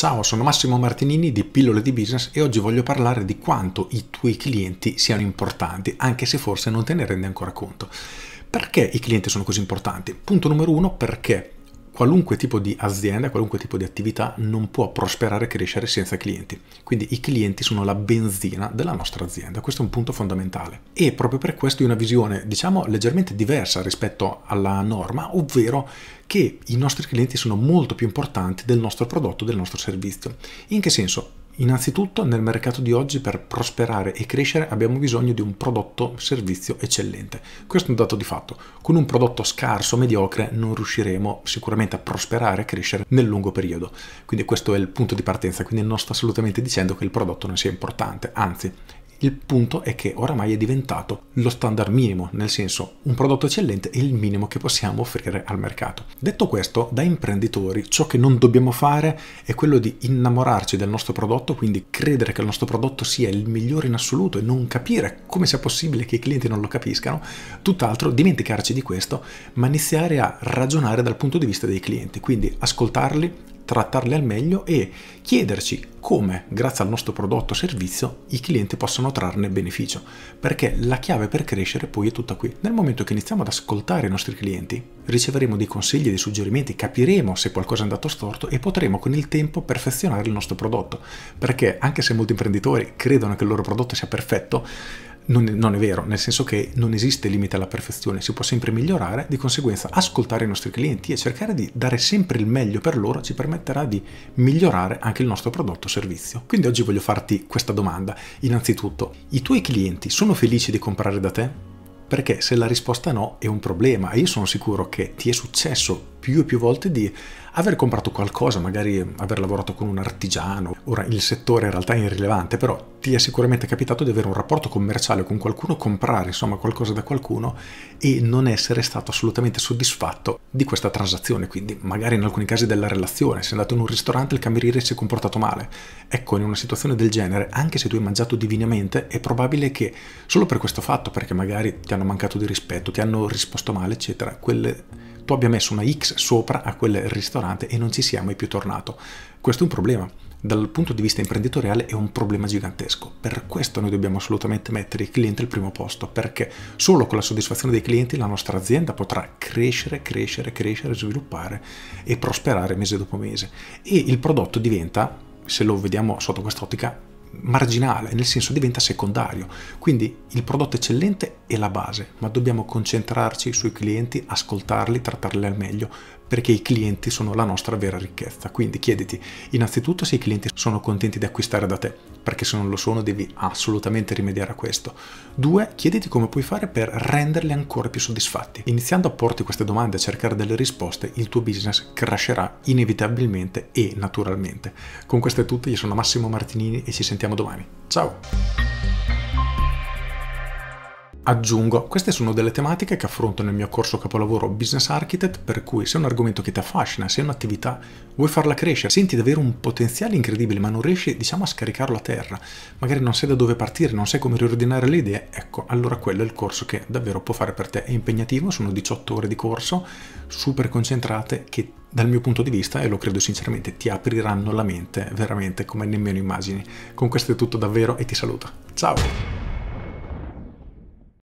Ciao, sono Massimo Martinini di Pillole di Business e oggi voglio parlare di quanto i tuoi clienti siano importanti, anche se forse non te ne rendi ancora conto. Perché i clienti sono così importanti? Punto numero uno, perché qualunque tipo di azienda, qualunque tipo di attività non può prosperare e crescere senza clienti. Quindi i clienti sono la benzina della nostra azienda, questo è un punto fondamentale. E proprio per questo è una visione, diciamo, leggermente diversa rispetto alla norma, ovvero che i nostri clienti sono molto più importanti del nostro prodotto, del nostro servizio. In che senso? Innanzitutto nel mercato di oggi per prosperare e crescere abbiamo bisogno di un prodotto servizio eccellente. Questo è un dato di fatto. Con un prodotto scarso, mediocre, non riusciremo sicuramente a prosperare e crescere nel lungo periodo. Quindi questo è il punto di partenza, quindi non sto assolutamente dicendo che il prodotto non sia importante, anzi il punto è che oramai è diventato lo standard minimo, nel senso un prodotto eccellente è il minimo che possiamo offrire al mercato. Detto questo, da imprenditori ciò che non dobbiamo fare è quello di innamorarci del nostro prodotto, quindi credere che il nostro prodotto sia il migliore in assoluto e non capire come sia possibile che i clienti non lo capiscano, tutt'altro dimenticarci di questo, ma iniziare a ragionare dal punto di vista dei clienti, quindi ascoltarli, trattarle al meglio e chiederci come, grazie al nostro prodotto o servizio, i clienti possono trarne beneficio, perché la chiave per crescere poi è tutta qui. Nel momento che iniziamo ad ascoltare i nostri clienti, riceveremo dei consigli, dei suggerimenti, capiremo se qualcosa è andato storto e potremo con il tempo perfezionare il nostro prodotto, perché anche se molti imprenditori credono che il loro prodotto sia perfetto, non è, non è vero, nel senso che non esiste limite alla perfezione, si può sempre migliorare, di conseguenza ascoltare i nostri clienti e cercare di dare sempre il meglio per loro ci permetterà di migliorare anche il nostro prodotto o servizio. Quindi oggi voglio farti questa domanda. Innanzitutto, i tuoi clienti sono felici di comprare da te? Perché se la risposta è no è un problema e io sono sicuro che ti è successo più e più volte di aver comprato qualcosa, magari aver lavorato con un artigiano. Ora il settore in realtà è irrilevante, però ti è sicuramente capitato di avere un rapporto commerciale con qualcuno, comprare insomma qualcosa da qualcuno e non essere stato assolutamente soddisfatto di questa transazione, quindi magari in alcuni casi della relazione, sei andato in un ristorante il cameriere si è comportato male. Ecco, in una situazione del genere, anche se tu hai mangiato divinamente, è probabile che solo per questo fatto, perché magari ti hanno mancato di rispetto, ti hanno risposto male, eccetera, quelle tu abbia messo una X sopra a quel ristorante e non ci sia mai più tornato. Questo è un problema. Dal punto di vista imprenditoriale è un problema gigantesco. Per questo noi dobbiamo assolutamente mettere il cliente al primo posto, perché solo con la soddisfazione dei clienti la nostra azienda potrà crescere, crescere, crescere, sviluppare e prosperare mese dopo mese. E il prodotto diventa, se lo vediamo sotto quest'ottica, marginale, nel senso diventa secondario. Quindi il prodotto eccellente è la base, ma dobbiamo concentrarci sui clienti, ascoltarli, trattarli al meglio, perché i clienti sono la nostra vera ricchezza. Quindi chiediti innanzitutto se i clienti sono contenti di acquistare da te, perché se non lo sono devi assolutamente rimediare a questo. Due, chiediti come puoi fare per renderli ancora più soddisfatti. Iniziando a porti queste domande e cercare delle risposte, il tuo business crescerà inevitabilmente e naturalmente. Con questo è tutto, io sono Massimo Martinini e ci sentiamo domani. Ciao! Aggiungo, queste sono delle tematiche che affronto nel mio corso capolavoro Business Architect, per cui se è un argomento che ti affascina, se è un'attività, vuoi farla crescere, senti di avere un potenziale incredibile ma non riesci diciamo a scaricarlo a terra, magari non sai da dove partire, non sai come riordinare le idee, ecco, allora quello è il corso che davvero può fare per te, è impegnativo, sono 18 ore di corso, super concentrate che dal mio punto di vista, e lo credo sinceramente, ti apriranno la mente veramente come nemmeno immagini. Con questo è tutto davvero e ti saluto. Ciao!